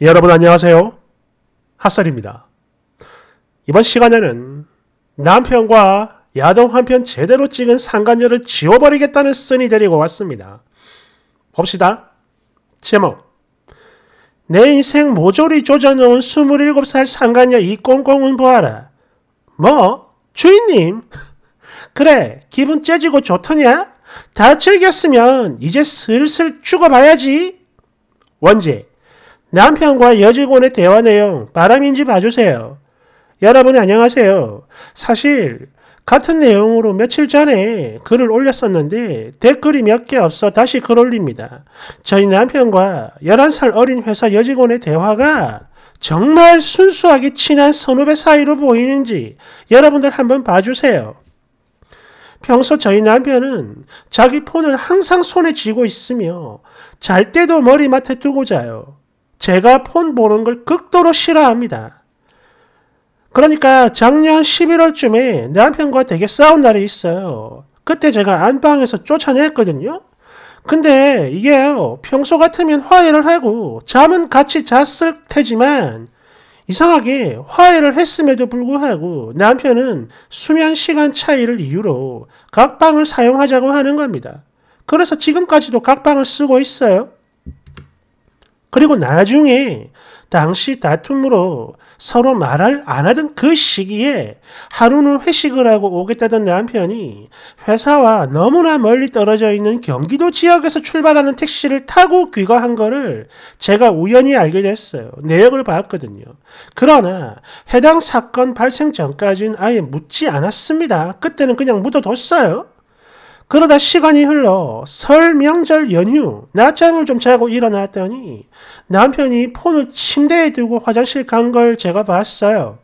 여러분 안녕하세요. 핫설입니다. 이번 시간에는 남편과 야동 한 편 제대로 찍은 상간녀를 지워버리겠다는 쓴이 데리고 왔습니다. 봅시다. 제목 내 인생 모조리 조져놓은 27살 상간녀 이 꽁꽁은 보아라. 뭐? 주인님? 그래, 기분 째지고 좋더냐? 다 즐겼으면 이제 슬슬 죽어봐야지. 원제 남편과 여직원의 대화 내용 바람인지 봐주세요. 여러분 안녕하세요. 사실 같은 내용으로 며칠 전에 글을 올렸었는데 댓글이 몇 개 없어 다시 글 올립니다. 저희 남편과 11살 어린 회사 여직원의 대화가 정말 순수하게 친한 선후배 사이로 보이는지 여러분들 한번 봐주세요. 평소 저희 남편은 자기 폰을 항상 손에 쥐고 있으며 잘 때도 머리맡에 두고 자요. 제가 폰 보는 걸 극도로 싫어합니다. 그러니까 작년 11월쯤에 남편과 되게 싸운 날이 있어요. 그때 제가 안방에서 쫓아냈거든요. 근데 이게요, 평소 같으면 화해를 하고 잠은 같이 잤을 테지만 이상하게 화해를 했음에도 불구하고 남편은 수면 시간 차이를 이유로 각방을 사용하자고 하는 겁니다. 그래서 지금까지도 각방을 쓰고 있어요. 그리고 나중에 당시 다툼으로 서로 말을 안 하던 그 시기에 하루는 회식을 하고 오겠다던 남편이 회사와 너무나 멀리 떨어져 있는 경기도 지역에서 출발하는 택시를 타고 귀가한 거를 제가 우연히 알게 됐어요. 내역을 봤거든요. 그러나 해당 사건 발생 전까지는 아예 묻지 않았습니다. 그때는 그냥 묻어뒀어요. 그러다 시간이 흘러 설 명절 연휴 낮잠을 좀 자고 일어났더니 남편이 폰을 침대에 두고 화장실 간 걸 제가 봤어요.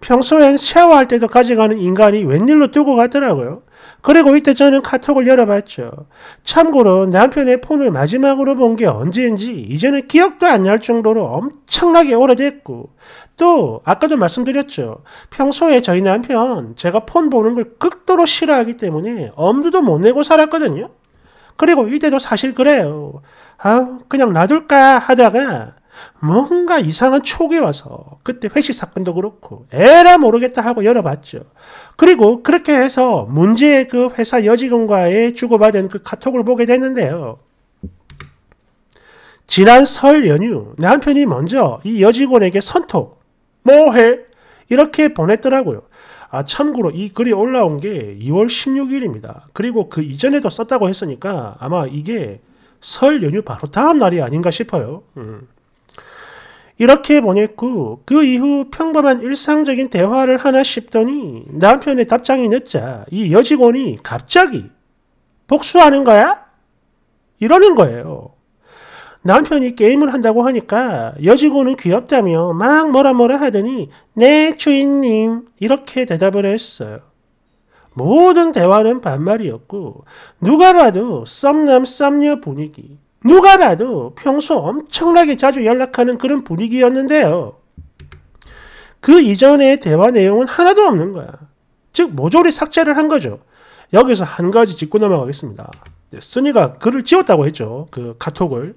평소엔 샤워할 때도 가져가는 인간이 웬일로 두고 갔더라고요. 그리고 이때 저는 카톡을 열어봤죠. 참고로 남편의 폰을 마지막으로 본 게 언제인지 이제는 기억도 안 날 정도로 엄청나게 오래됐고 또 아까도 말씀드렸죠. 평소에 저희 남편 제가 폰 보는 걸 극도로 싫어하기 때문에 엄두도 못 내고 살았거든요. 그리고 이때도 사실 그래요. 아, 그냥 놔둘까 하다가 뭔가 이상한 촉이 와서 그때 회식 사건도 그렇고 에라 모르겠다 하고 열어봤죠. 그리고 그렇게 해서 문제의 그 회사 여직원과의 주고받은 그 카톡을 보게 됐는데요. 지난 설 연휴 남편이 먼저 이 여직원에게 선톡 뭐해? 이렇게 보냈더라고요. 아, 참고로 이 글이 올라온 게 2월 16일입니다. 그리고 그 이전에도 썼다고 했으니까 아마 이게 설 연휴 바로 다음 날이 아닌가 싶어요. 음. 이렇게 보냈고 그 이후 평범한 일상적인 대화를 하나 씹더니 남편의 답장이 늦자 이 여직원이 갑자기 복수하는 거야? 이러는 거예요. 남편이 게임을 한다고 하니까 여직원은 귀엽다며 막 뭐라 뭐라 하더니 네 주인님 이렇게 대답을 했어요. 모든 대화는 반말이었고 누가 봐도 썸남 썸녀 분위기 누가 봐도 평소 엄청나게 자주 연락하는 그런 분위기였는데요. 그 이전의 대화 내용은 하나도 없는 거야. 즉 모조리 삭제를 한 거죠. 여기서 한 가지 짚고 넘어가겠습니다. 쓰니가 글을 지웠다고 했죠. 그 카톡을.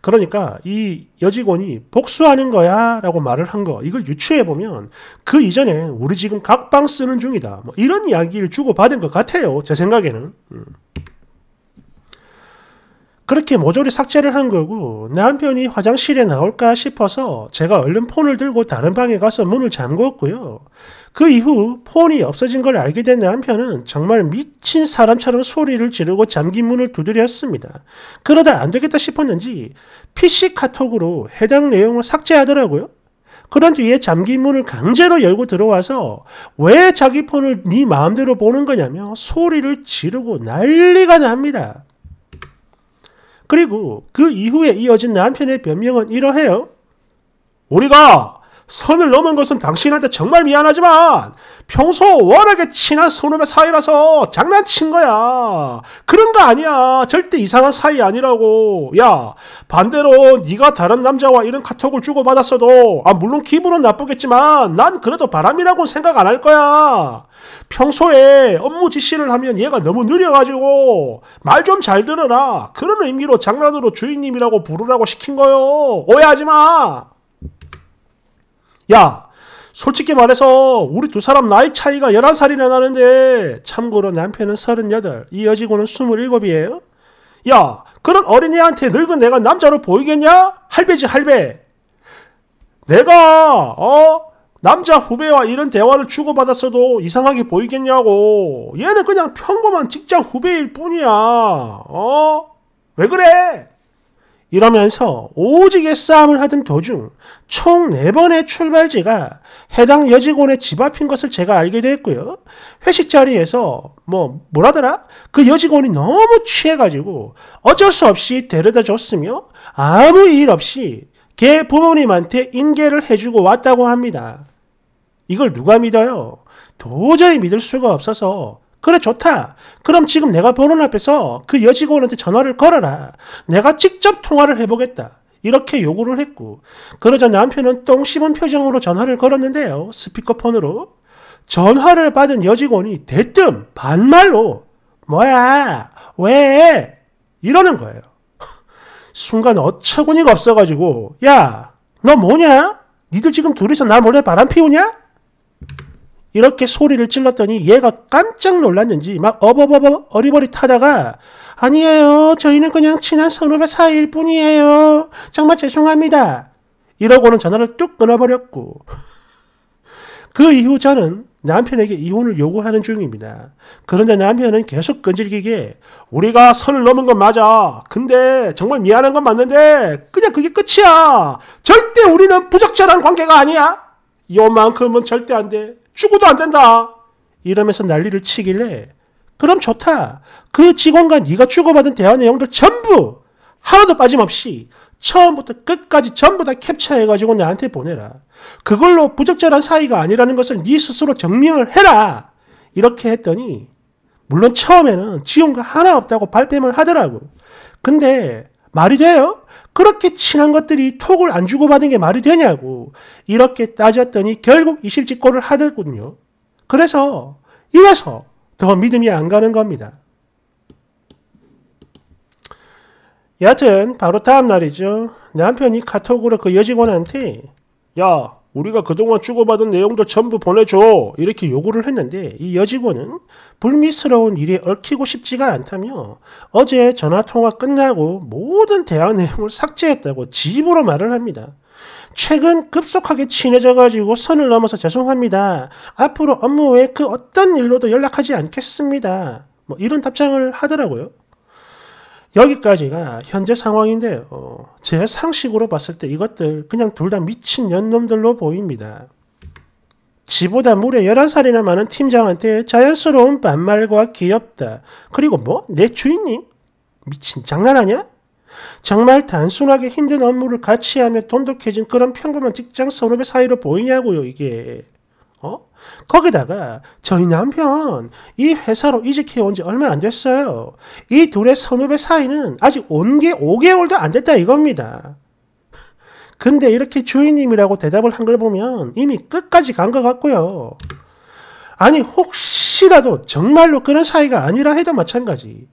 그러니까 이 여직원이 복수하는 거야 라고 말을 한 거, 이걸 유추해 보면 그 이전에 우리 지금 각방 쓰는 중이다. 뭐 이런 이야기를 주고받은 것 같아요. 제 생각에는. 음. 그렇게 모조리 삭제를 한 거고 남편이 화장실에 나올까 싶어서 제가 얼른 폰을 들고 다른 방에 가서 문을 잠궜고요. 그 이후 폰이 없어진 걸 알게 된 남편은 정말 미친 사람처럼 소리를 지르고 잠긴 문을 두드렸습니다. 그러다 안 되겠다 싶었는지 PC 카톡으로 해당 내용을 삭제하더라고요. 그런 뒤에 잠긴 문을 강제로 열고 들어와서 왜 자기 폰을 네 마음대로 보는 거냐며 소리를 지르고 난리가 납니다. 그리고 그 이후에 이어진 남편의 변명은 이러해요. 우리가 선을 넘은 것은 당신한테 정말 미안하지만 평소 워낙에 친한 소놈의 사이라서 장난친 거야. 그런 거 아니야. 절대 이상한 사이 아니라고. 야 반대로 네가 다른 남자와 이런 카톡을 주고받았어도 아 물론 기분은 나쁘겠지만 난 그래도 바람이라고는 생각 안 할 거야. 평소에 업무 지시를 하면 얘가 너무 느려가지고 말 좀 잘 들어라. 그런 의미로 장난으로 주인님이라고 부르라고 시킨 거요. 오해하지 마. 야, 솔직히 말해서 우리 두 사람 나이 차이가 11살이나 나는데 참고로 남편은 38, 이 여직원은 27이에요. 야, 그런 어린애한테 늙은 내가 남자로 보이겠냐? 할배지 할배. 내가 어 남자 후배와 이런 대화를 주고받았어도 이상하게 보이겠냐고. 얘는 그냥 평범한 직장 후배일 뿐이야. 어? 왜 그래? 이러면서 오지게 싸움을 하던 도중 총 4번의 출발지가 해당 여직원의 집 앞인 것을 제가 알게 됐고요. 회식 자리에서 뭐 뭐라더라? 그 여직원이 너무 취해가지고 어쩔 수 없이 데려다 줬으며 아무 일 없이 걔 부모님한테 인계를 해주고 왔다고 합니다. 이걸 누가 믿어요? 도저히 믿을 수가 없어서 그래 좋다. 그럼 지금 내가 보는 앞에서 그 여직원한테 전화를 걸어라. 내가 직접 통화를 해보겠다. 이렇게 요구를 했고 그러자 남편은 똥 씹은 표정으로 전화를 걸었는데요. 스피커폰으로 전화를 받은 여직원이 대뜸 반말로 뭐야 왜 이러는 거예요. 순간 어처구니가 없어가지고 야 너 뭐냐? 니들 지금 둘이서 나 몰래 바람 피우냐? 이렇게 소리를 질렀더니 얘가 깜짝 놀랐는지 막 어버버버 어리버리타다가 아니에요. 저희는 그냥 친한 선후배 사이일 뿐이에요. 정말 죄송합니다. 이러고는 전화를 뚝 끊어버렸고 그 이후 저는 남편에게 이혼을 요구하는 중입니다. 그런데 남편은 계속 끈질기게 우리가 선을 넘은 건 맞아. 근데 정말 미안한 건 맞는데 그냥 그게 끝이야. 절대 우리는 부적절한 관계가 아니야. 요만큼은 절대 안 돼. 죽어도 안 된다. 이러면서 난리를 치길래 그럼 좋다. 그 직원과 네가 주고받은 대화 내용들 전부 하나도 빠짐없이 처음부터 끝까지 전부 다 캡처해가지고 나한테 보내라. 그걸로 부적절한 사이가 아니라는 것을 네 스스로 증명을 해라. 이렇게 했더니 물론 처음에는 지원과 하나 없다고 발뺌을 하더라고. 근데 말이 돼요? 그렇게 친한 것들이 톡을 안 주고받은 게 말이 되냐고 이렇게 따졌더니 결국 이실직고를 하더군요. 그래서 이래서 더 믿음이 안 가는 겁니다. 여하튼 바로 다음 날이죠. 남편이 카톡으로 그 여직원한테 야 우리가 그동안 주고받은 내용도 전부 보내줘 이렇게 요구를 했는데 이 여직원은 불미스러운 일에 얽히고 싶지가 않다며 어제 전화통화 끝나고 모든 대화 내용을 삭제했다고 집으로 말을 합니다. 최근 급속하게 친해져가지고 선을 넘어서 죄송합니다. 앞으로 업무 외에 그 어떤 일로도 연락하지 않겠습니다. 뭐 이런 답장을 하더라고요. 여기까지가 현재 상황인데 어, 제 상식으로 봤을 때 이것들 그냥 둘 다 미친 년놈들로 보입니다. 지보다 무려 11살이나 많은 팀장한테 자연스러운 반말과 귀엽다. 그리고 뭐? 내 주인님? 미친 장난하냐? 정말 단순하게 힘든 업무를 같이 하며 돈독해진 그런 평범한 직장 선후배 사이로 보이냐고요 이게. 어? 거기다가 저희 남편 이 회사로 이직해온 지 얼마 안 됐어요. 이 둘의 선후배 사이는 아직 온 게 5개월도 안 됐다 이겁니다. 근데 이렇게 주인님이라고 대답을 한 걸 보면 이미 끝까지 간 것 같고요. 아니 혹시라도 정말로 그런 사이가 아니라 해도 마찬가지.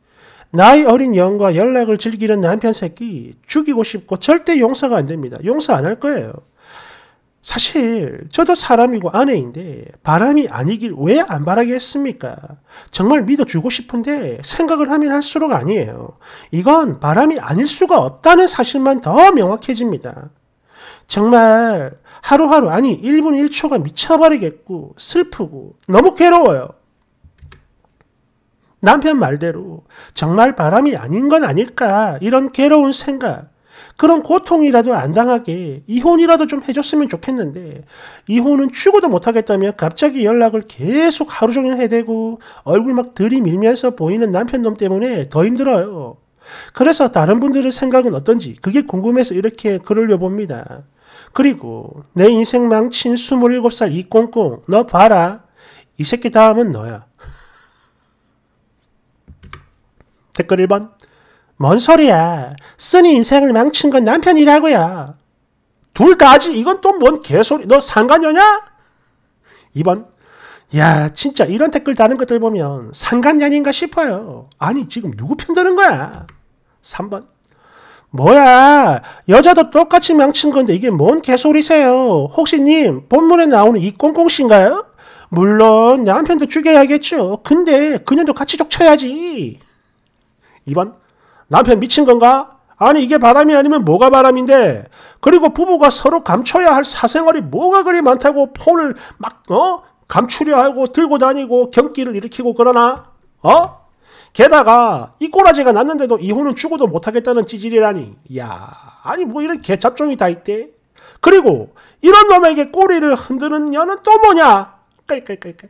나이 어린 영과 연락을 즐기는 남편 새끼 죽이고 싶고 절대 용서가 안 됩니다. 용서 안 할 거예요. 사실 저도 사람이고 아내인데 바람이 아니길 왜 안바라게했습니까 정말 믿어주고 싶은데 생각을 하면 할수록 아니에요. 이건 바람이 아닐 수가 없다는 사실만 더 명확해집니다. 정말 하루하루 아니 1분 1초가 미쳐버리겠고 슬프고 너무 괴로워요. 남편 말대로 정말 바람이 아닌 건 아닐까 이런 괴로운 생각 그런 고통이라도 안 당하게 이혼이라도 좀 해줬으면 좋겠는데 이혼은 추구도 못하겠다며 갑자기 연락을 계속 하루 종일 해대고 얼굴 막 들이밀면서 보이는 남편 놈 때문에 더 힘들어요. 그래서 다른 분들의 생각은 어떤지 그게 궁금해서 이렇게 글을 려봅니다. 그리고 내 인생 망친 27살 이 꽁꽁 너 봐라 이 새끼 다음은 너야. 댓글 1번 뭔 소리야. 쓰니 인생을 망친 건 남편이라고요. 둘 다지? 이건 또 뭔 개소리. 너 상관녀냐? 2번. 야, 진짜 이런 댓글 다는 것들 보면 상관년인가 싶어요. 아니, 지금 누구 편 드는 거야? 3번. 뭐야, 여자도 똑같이 망친 건데 이게 뭔 개소리세요? 혹시 님, 본문에 나오는 이 꽁꽁씨인가요? 물론 남편도 죽여야겠죠. 근데 그녀도 같이 족쳐야지. 2번. 남편 미친 건가? 아니 이게 바람이 아니면 뭐가 바람인데 그리고 부부가 서로 감춰야 할 사생활이 뭐가 그리 많다고 폰을 막 어? 감추려 하고 들고 다니고 경기를 일으키고 그러나 어? 게다가 이 꼬라지가 났는데도 이혼은 죽어도 못하겠다는 찌질이라니 야 아니 뭐 이런 개잡종이 다 있대 그리고 이런 놈에게 꼬리를 흔드는 년은 또 뭐냐 깔깔깔깔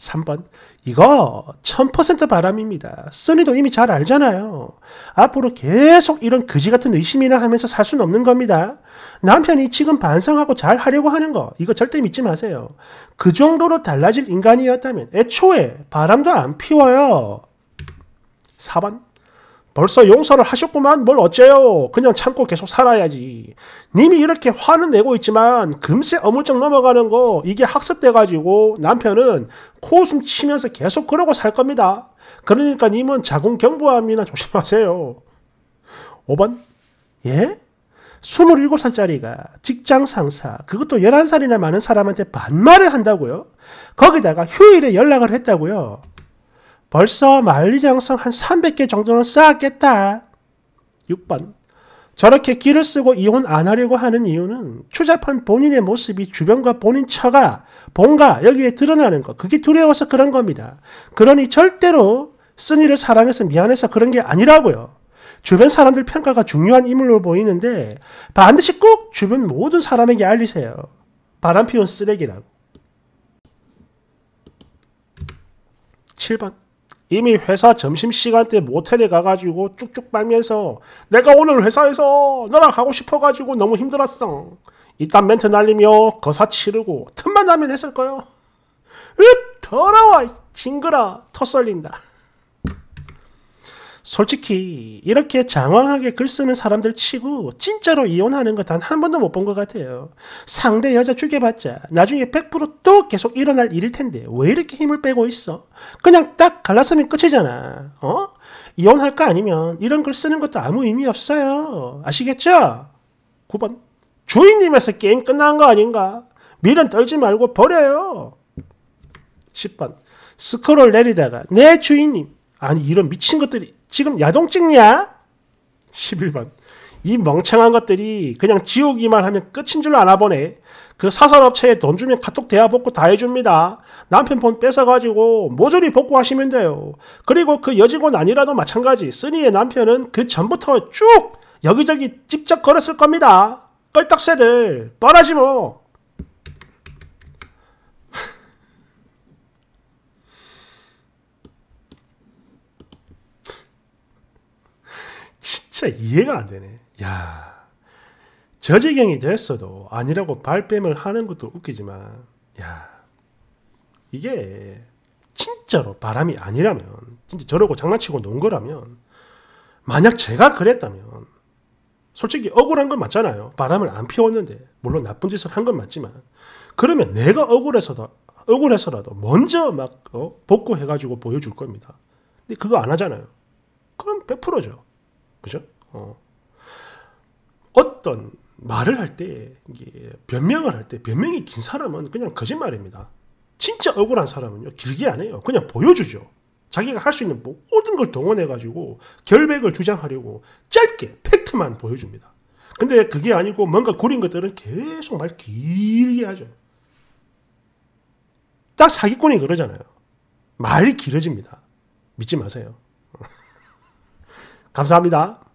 3번. 이거 1000% 바람입니다. 써니도 이미 잘 알잖아요. 앞으로 계속 이런 그지 같은 의심이나 하면서 살 수는 없는 겁니다. 남편이 지금 반성하고 잘 하려고 하는 거, 이거 절대 믿지 마세요. 그 정도로 달라질 인간이었다면 애초에 바람도 안 피워요. 4번. 벌써 용서를 하셨구만 뭘 어째요 그냥 참고 계속 살아야지 님이 이렇게 화는 내고 있지만 금세 어물쩍 넘어가는 거 이게 학습돼 가지고 남편은 코웃음 치면서 계속 그러고 살 겁니다 그러니까 님은 자궁경부암이나 조심하세요 5번 예? 27살짜리가 직장 상사, 그것도 11살이나 많은 사람한테 반말을 한다고요? 거기다가 휴일에 연락을 했다고요? 벌써 만리장성 한 300개 정도는 쌓았겠다. 6번. 저렇게 길을 쓰고 이혼 안 하려고 하는 이유는 추잡한 본인의 모습이 주변과 본인 처가, 본가 여기에 드러나는 것. 그게 두려워서 그런 겁니다. 그러니 절대로 쓴이를 사랑해서 미안해서 그런 게 아니라고요. 주변 사람들 평가가 중요한 인물로 보이는데 반드시 꼭 주변 모든 사람에게 알리세요. 바람 피운 쓰레기라고. 7번 이미 회사 점심시간 때 모텔에 가가지고 쭉쭉 빨면서 내가 오늘 회사에서 너랑 하고 싶어가지고 너무 힘들었어. 이딴 멘트 날리며 거사 치르고 틈만 나면 했을 거요. 으 더러워 징그라 터 썰린다. 솔직히 이렇게 장황하게 글 쓰는 사람들 치고 진짜로 이혼하는 거 단 한 번도 못 본 것 같아요. 상대 여자 죽여봤자 나중에 100%또 계속 일어날 일일 텐데 왜 이렇게 힘을 빼고 있어? 그냥 딱 갈라서면 끝이잖아. 어? 이혼할 거 아니면 이런 글 쓰는 것도 아무 의미 없어요. 아시겠죠? 9번 주인님에서 게임 끝난 거 아닌가? 미련 떨지 말고 버려요. 10번 스크롤 내리다가 내 주인님 아니 이런 미친 것들이 지금 야동 찍냐? 11번. 이 멍청한 것들이 그냥 지우기만 하면 끝인 줄 아나 보네. 그 사설업체에 돈 주면 카톡 대화 복구 다 해줍니다. 남편 폰 뺏어가지고 모조리 복구하시면 돼요. 그리고 그 여직원 아니라도 마찬가지. 쓰니의 남편은 그 전부터 쭉 여기저기 찝쩍 걸었을 겁니다. 껄떡새들 뻔하지 뭐. 진짜 이해가 안 되네. 야, 저지경이 됐어도 아니라고 발뺌을 하는 것도 웃기지만, 야, 이게 진짜로 바람이 아니라면, 진짜 저러고 장난치고 논 거라면, 만약 제가 그랬다면, 솔직히 억울한 건 맞잖아요. 바람을 안 피웠는데, 물론 나쁜 짓을 한 건 맞지만, 그러면 내가 억울해서도, 억울해서라도 먼저 막 어? 복구해가지고 보여줄 겁니다. 근데 그거 안 하잖아요. 그럼 100%죠. 그죠? 어. 떤 말을 할 때, 변명을 할 때, 변명이 긴 사람은 그냥 거짓말입니다. 진짜 억울한 사람은요, 길게 안 해요. 그냥 보여주죠. 자기가 할 수 있는 뭐 모든 걸 동원해가지고 결백을 주장하려고 짧게 팩트만 보여줍니다. 근데 그게 아니고 뭔가 구린 것들은 계속 말 길게 하죠. 딱 사기꾼이 그러잖아요. 말이 길어집니다. 믿지 마세요. 감사합니다.